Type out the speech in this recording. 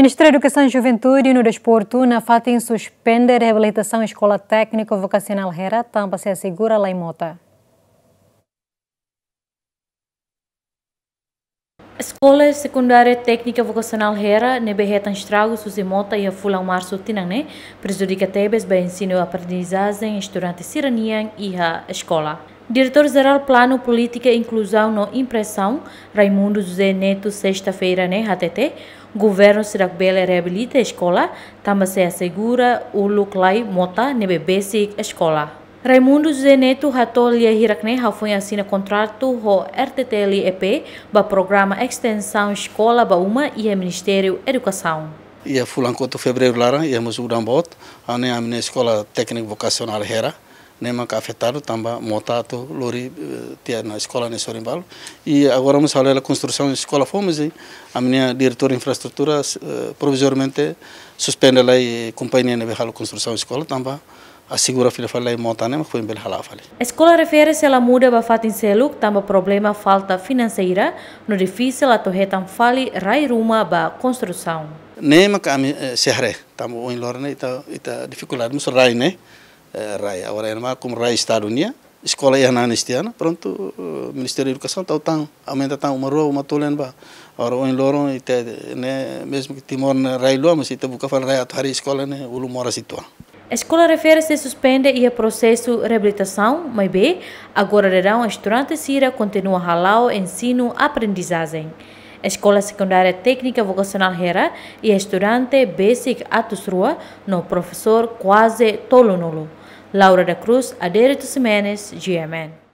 Ministério da Educação e Juventude no Desporto, na FATIN suspende a reabilitação Escola Técnica Vocacional Hera, Tampa se assegura lá em Mota. Escola secundária técnica vocacional Hera, neberretan estrago, susimota e a fula mar Prejudica tebes para ensino e aprendizagem, estudante siranian e a escola. Diretor-geral Plano Política e Inclusão no Impressão, Raimundo José Neto, sexta-feira, né? HTT. Governo Sirak reabilita a escola, também se assegura o Luclai Mota, nebebesse escola. Raimundo Zeneto Ratolha Hirakne foi assina contrato com RTTLEP para programa Extensão Escola Bauma e Ministério Educação. E a fulancoto fevereiro lá, e a musudambot, a minha escola técnica vocacional Hera nema ka afetado também motato lori eh, tinha na escola nesse Sorimbalo e agora vamos falar da construção da escola fomos e a minha diretora de infraestrutura eh, provisoriamente suspende lá e companhia ne behalo construção da escola também assegura fila falei montane né? mas foi bel a Escola refere-se à muda bafat em seluk tamba problema falta financeira no difícil a hetam fali rai ruma ba construção. Nema kami eh, sehre tamba o lorne né? ita ita dificuldade mus rai né escola ia na pronto o Ministério da Educação tão tá, tá, aumenta tão tá, uma rua uma o né mesmo que timor na né, mas ita buka fal raya hari escola né mora situa a escola refere-se suspende e a é processo de reabilitação, mas bem, agora darão estudante Sira continua ralau ensino aprendizagem. A Escola Secundária Técnica Vocacional Hera e a estudante Basic Rua, no professor Quase Tolonolo. Laura da Cruz, Adere Tosimenes, GMN.